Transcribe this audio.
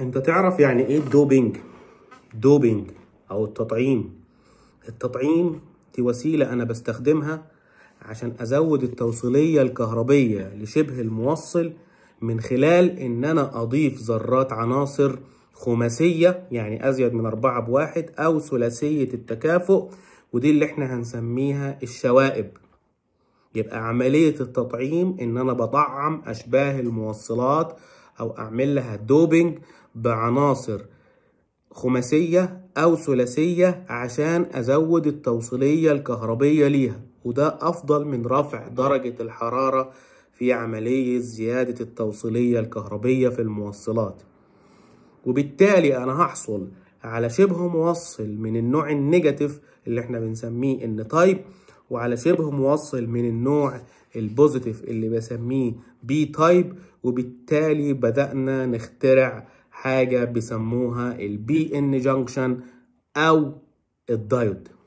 انت تعرف يعني ايه الدوبينج دوبينج او التطعيم التطعيم دي وسيلة انا بستخدمها عشان ازود التوصيلية الكهربية لشبه الموصل من خلال ان انا اضيف ذرات عناصر خماسية يعني ازيد من اربعة بواحد او ثلاثية التكافؤ ودي اللي احنا هنسميها الشوائب يبقى عملية التطعيم ان انا بطعم اشباه الموصلات او اعمل لها دوبنج بعناصر خماسية او ثلاثية عشان ازود التوصيلية الكهربية ليها وده افضل من رفع درجة الحرارة في عملية زيادة التوصيلية الكهربية في الموصلات وبالتالي انا هحصل على شبه موصل من النوع النيجاتيف اللي احنا بنسميه ان تايب وعلى شبه موصل من النوع البوزيتيف اللي بسميه بي تايب وبالتالي بدأنا نخترع حاجة بيسموها البي ان جانكشن أو الدايود